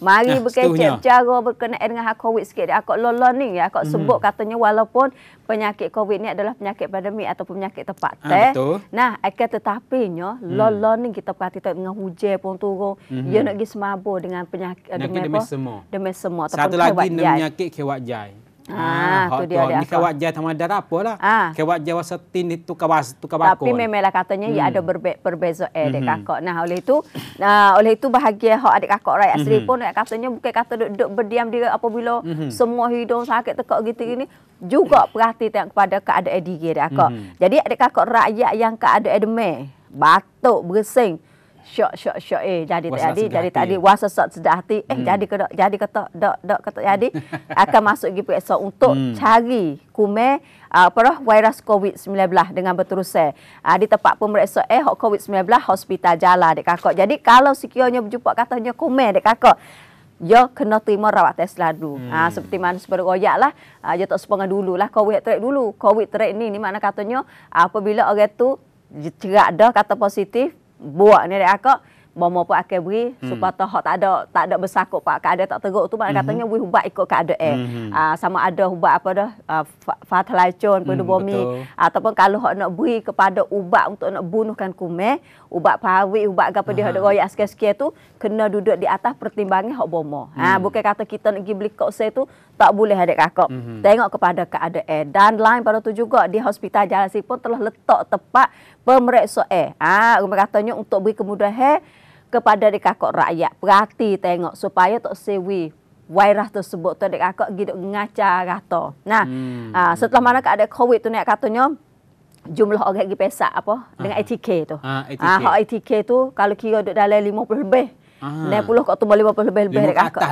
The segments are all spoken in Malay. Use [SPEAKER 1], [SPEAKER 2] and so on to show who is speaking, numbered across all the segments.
[SPEAKER 1] Mari nah, berkecek cara berkenaan dengan COVID sikit. Akak lola ni, akak hmm. sebut katanya walaupun penyakit COVID ni adalah penyakit pandemik atau penyakit tepat teh. Ah, ha, nah, akak tetapinya hmm. lola ni kita perhati tak dengan hujan pun turun. Hmm. Dia nak pergi semabur dengan penyakit, eh, penyakit demi semua. Demi semua. Satu lagi, jai. penyakit
[SPEAKER 2] kewat Ah, ah, tu dia ada. Kawat jaya sama ada apa lah. Ah. Kawat jaya wasatin itu kawas tu kawakon. Tapi memanglah
[SPEAKER 1] katanya hmm. ada berbe berbeza eh dek mm-hmm. kakak. Nah, oleh itu, nah, oleh itu bahagia hak adik kakak rakyat mm-hmm. pun katanya bukan kata duduk, berdiam dia apabila mm-hmm. semua hidung sakit tekak gitu gini juga perhati tengok kepada keadaan diri dia kakak. Mm-hmm. Jadi adik kakak rakyat yang keadaan demam, batuk, bersin, syok syok syok eh jadi tak jadi jadi tadi wasa sok sedap hati eh hmm. jadi kedok jadi ke dok dok kata jadi akan masuk gi periksa untuk hmm. cari kume ah, apa uh, virus covid-19 dengan berterusan uh, ah, di tempat pemeriksa eh hok covid-19 hospital jala dek kakak jadi kalau sekiranya berjumpa katanya kume dek kakak Ya, kena terima rawat tes lalu. Ah, hmm. Ha, seperti mana sebuah royak lah. Ha, ya, tak sepengah dulu lah. kau Covid track dulu. Covid track ni, ni mana katanya apabila orang tu cerak dah kata positif, bùa này đã có bomo pun akan beri hmm. supaya toh tak ada tak ada bersakut pak keadaan tak teruk tu mana mhm. katanya mm-hmm. ubat ikut keadaan eh. hmm Uh, sama ada ubat apa dah uh, fatlaicon pun mm, ataupun kalau hok nak beri kepada ubat untuk nak bunuhkan kume ubat pawi ubat apa dia hok royak sekian-sekian tu kena duduk di atas pertimbangan hok bomo ha mm. uh, bukan kata kita nak pergi beli kok tu tak boleh adik kakak hmm tengok kepada keadaan eh. dan lain pada tu juga di hospital jalan sipun telah letak tepat pemeriksaan eh. ha uh, rumah katanya untuk beri kemudahan kepada dikakok rakyat perhati tengok supaya tak sewi virus tersebut tu dekat kakak gitu ngaca kata. Nah, hmm. aa, ah, setelah mana ada covid tu nak katanya jumlah orang pergi pesak apa dengan itk ah. ATK tu. Ah, ATK. Ah, ATK tu kalau kira duduk dalam 50 lebih.
[SPEAKER 2] Ah. Nek puluh
[SPEAKER 1] kau tumbuh lima puluh lebih lebih dekat aku. Ah,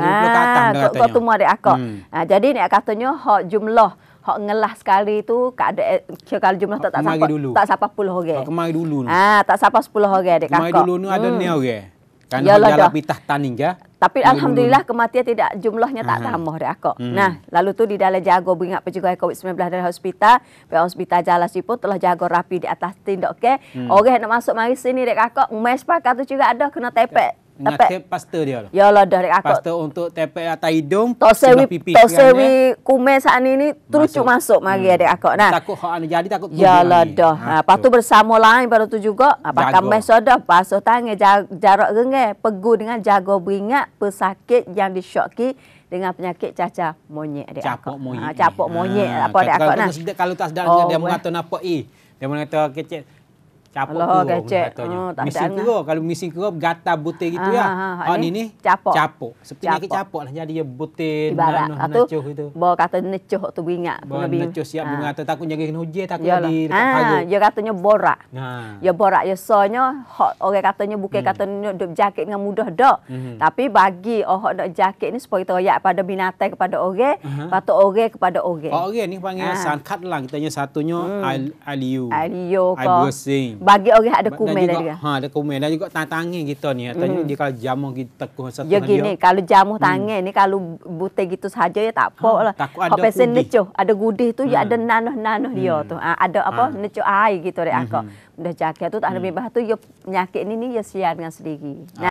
[SPEAKER 1] kau tumbuh dekat hmm. aku. Ah, jadi ni katanya hak jumlah hok ngelah sekali tu tak ada eh, kira jumlah tak tak sampai tak sampai puluh orang. Okay. Kemari dulu. Ah, tak sampai sepuluh orang adik kakak. Kemari dulu ni ada hmm. ni orang. Okay.
[SPEAKER 2] Kan Yalah dah pitah tanin ja.
[SPEAKER 1] Tapi Kemari alhamdulillah dulu. kematian tidak jumlahnya tak Aha. tambah dek aku. Hmm. Nah, lalu tu di dalam jago beringat pencegahan COVID-19 dari hospital, pe hospital Jalas itu telah jago rapi di atas tindok ke. Okay. Hmm. Orang nak masuk mari sini dek aku, mes pakat tu juga ada kena tepek. Ya. Dapat
[SPEAKER 2] pasta dia lah.
[SPEAKER 1] Ya Yalah dari aku. Pasta
[SPEAKER 2] untuk tepek atas hidung. Tosewi pipi tosewi
[SPEAKER 1] kume saat ini terucuk masuk, masuk mari hmm. aku. Nah. Takut hak jadi takut Ya lah, dah. Ha, ha tu bersama lain baru tu juga. Apa ha, kamai Sudah. pasuh tangan jarak rengeh pegu dengan jago beringat pesakit yang disyoki dengan penyakit cacar monyet adik aku. Capok ha, monyet. Ha, capok monyet ha, apa adik aku nah. Kalau tak sedar oh, eh, dia mengatakan
[SPEAKER 2] apa i Dia mengatakan kecil capok Alah, tu Oh, tak misi kera, kalau misi kera gata butir gitu ya. Ha, ah, ah, oh, ni, ni capok. Capok. Seperti capok. Lagi capok lah. Jadi dia ya, butir. Ibarat. Nah, nah, nah, itu.
[SPEAKER 1] Bawa kata necoh tu beringat. Bawa necoh siap ha. bunga.
[SPEAKER 2] Takut jaga kena hujir. Takut jadi. Ha, dia
[SPEAKER 1] katanya borak. Ha. Ya borak. Ya soalnya hot, orang katanya bukan hmm. katanya duduk jaket dengan mudah dok. Hmm. Tapi bagi orang oh, nak jaket ni supaya kita royak pada binatang kepada orang. Uh -huh. Patut orang kepada orang. Orang ni panggil ha. sangkat
[SPEAKER 2] lah. Kita tanya satunya hmm. Aliyu. Aliyu. Aliyu. Aliyu. Hmm.
[SPEAKER 1] bagi orang ada kumen dan juga. Kan?
[SPEAKER 2] Ha, ada kumen dan juga tangan kita ni. Atau mm. dia kalau jamuh kita tekuh satu dia. Ya gini, dia. Ya. kalau
[SPEAKER 1] jamuh hmm. tangan mm. ni kalau butek gitu saja ya tak apa ha, lah. Takut ada Kau necuh, ada gudih tu ha. ya hmm. ada nanuh-nanuh hmm. dia tu. Ha, ada apa ha. necuh air gitu dek ah, hmm aku. Dah jaket tu tak ada hmm. bebas tu ya penyakit ni ni ya siar dengan sendiri. Ha.